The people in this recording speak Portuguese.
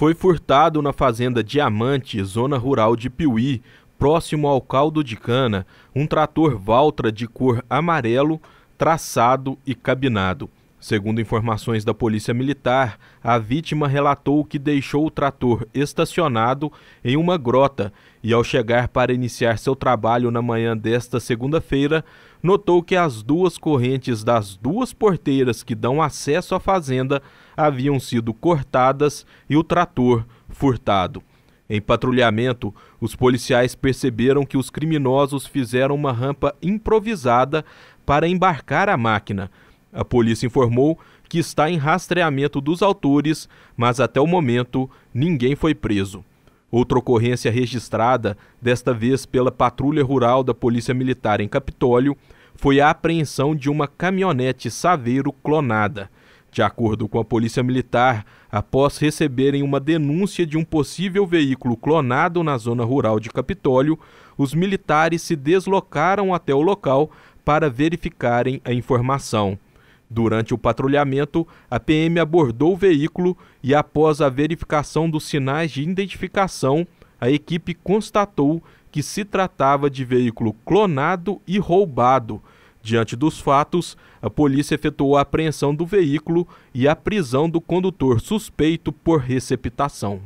foi furtado na fazenda Diamante, zona rural de Piuí, próximo ao caldo de cana, um trator Valtra de cor amarelo, traçado e cabinado. Segundo informações da Polícia Militar, a vítima relatou que deixou o trator estacionado em uma grota e, ao chegar para iniciar seu trabalho na manhã desta segunda-feira, notou que as duas correntes das duas porteiras que dão acesso à fazenda haviam sido cortadas e o trator furtado. Em patrulhamento, os policiais perceberam que os criminosos fizeram uma rampa improvisada para embarcar a máquina a polícia informou que está em rastreamento dos autores, mas até o momento ninguém foi preso. Outra ocorrência registrada, desta vez pela Patrulha Rural da Polícia Militar em Capitólio, foi a apreensão de uma caminhonete Saveiro clonada. De acordo com a Polícia Militar, após receberem uma denúncia de um possível veículo clonado na zona rural de Capitólio, os militares se deslocaram até o local para verificarem a informação. Durante o patrulhamento, a PM abordou o veículo e, após a verificação dos sinais de identificação, a equipe constatou que se tratava de veículo clonado e roubado. Diante dos fatos, a polícia efetuou a apreensão do veículo e a prisão do condutor suspeito por receptação.